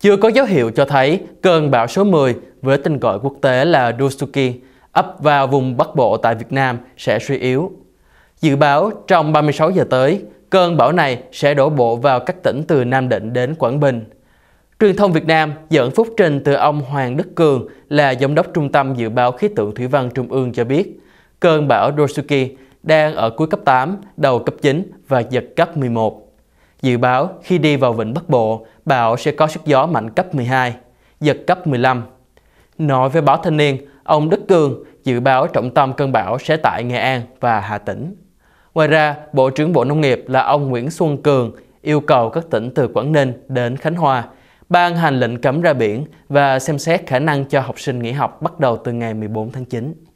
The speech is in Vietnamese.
chưa có dấu hiệu cho thấy cơn bão số 10 với tên gọi quốc tế là Dusuki ấp vào vùng Bắc Bộ tại Việt Nam sẽ suy yếu. Dự báo trong 36 giờ tới, cơn bão này sẽ đổ bộ vào các tỉnh từ Nam Định đến Quảng Bình. Truyền thông Việt Nam dẫn phúc trình từ ông Hoàng Đức Cường là Giám đốc Trung tâm Dự báo Khí tượng Thủy văn Trung ương cho biết, cơn bão Dosuki đang ở cuối cấp 8, đầu cấp 9 và giật cấp 11. Dự báo khi đi vào vịnh Bắc Bộ, bão sẽ có sức gió mạnh cấp 12, giật cấp 15. Nói với báo Thanh niên, ông Đức Cường dự báo trọng tâm cơn bão sẽ tại Nghệ An và Hà Tĩnh. Ngoài ra, Bộ trưởng Bộ Nông nghiệp là ông Nguyễn Xuân Cường yêu cầu các tỉnh từ Quảng Ninh đến Khánh Hòa ban hành lệnh cấm ra biển và xem xét khả năng cho học sinh nghỉ học bắt đầu từ ngày 14 tháng 9.